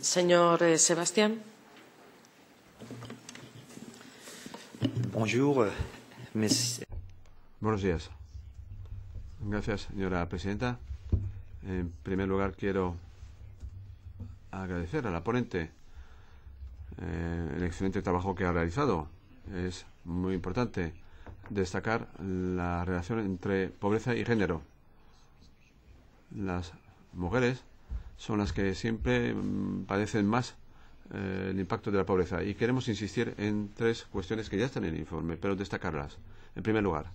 señor eh, Sebastián. Bonjour, eh, Buenos días. Gracias, señora presidenta. En primer lugar, quiero agradecer a la ponente eh, el excelente trabajo que ha realizado. Es muy importante destacar la relación entre pobreza y género. Las mujeres son las que siempre mm, padecen más eh, el impacto de la pobreza. Y queremos insistir en tres cuestiones que ya están en el informe, pero destacarlas. En primer lugar,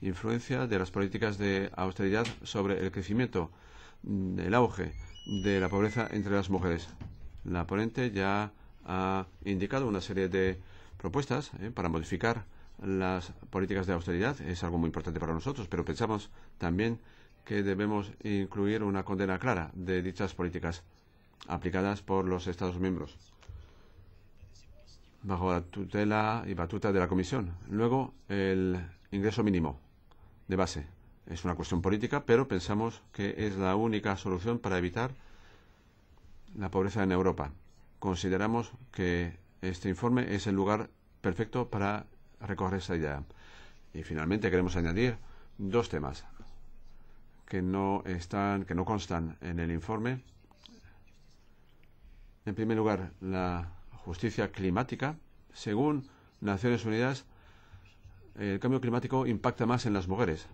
influencia de las políticas de austeridad sobre el crecimiento, mm, el auge de la pobreza entre las mujeres. La ponente ya ha indicado una serie de propuestas eh, para modificar las políticas de austeridad. Es algo muy importante para nosotros, pero pensamos también que debemos incluir una condena clara de dichas políticas aplicadas por los Estados miembros bajo la tutela y batuta de la Comisión. Luego, el ingreso mínimo de base. Es una cuestión política, pero pensamos que es la única solución para evitar la pobreza en Europa. Consideramos que este informe es el lugar perfecto para recoger esa idea. Y finalmente queremos añadir dos temas que no están, que no constan en el informe. En primer lugar, la justicia climática. Según Naciones Unidas, el cambio climático impacta más en las mujeres.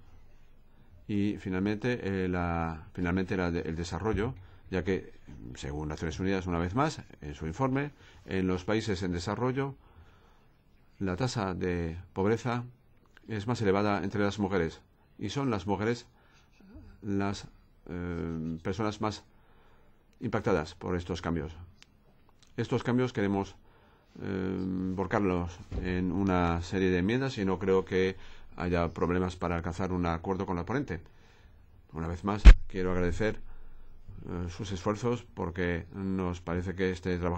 Y finalmente, eh, la, finalmente el desarrollo, ya que, según Naciones Unidas, una vez más, en su informe, en los países en desarrollo, la tasa de pobreza es más elevada entre las mujeres. Y son las mujeres las eh, personas más impactadas por estos cambios. Estos cambios queremos eh, volcarlos en una serie de enmiendas y no creo que haya problemas para alcanzar un acuerdo con la ponente. Una vez más, quiero agradecer eh, sus esfuerzos porque nos parece que este trabajo